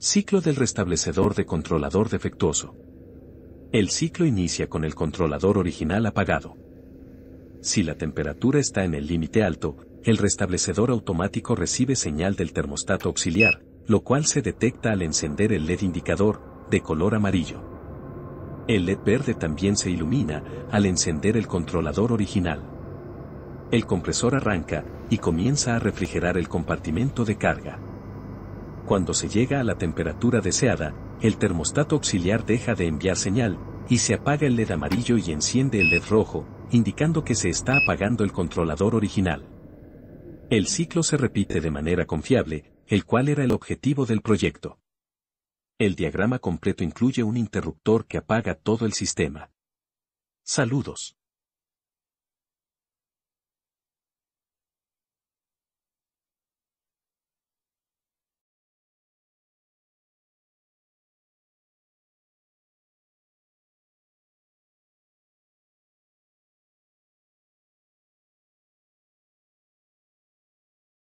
Ciclo del restablecedor de controlador defectuoso. El ciclo inicia con el controlador original apagado. Si la temperatura está en el límite alto, el restablecedor automático recibe señal del termostato auxiliar, lo cual se detecta al encender el LED indicador, de color amarillo. El LED verde también se ilumina al encender el controlador original. El compresor arranca y comienza a refrigerar el compartimento de carga. Cuando se llega a la temperatura deseada, el termostato auxiliar deja de enviar señal, y se apaga el LED amarillo y enciende el LED rojo, indicando que se está apagando el controlador original. El ciclo se repite de manera confiable, el cual era el objetivo del proyecto. El diagrama completo incluye un interruptor que apaga todo el sistema. Saludos.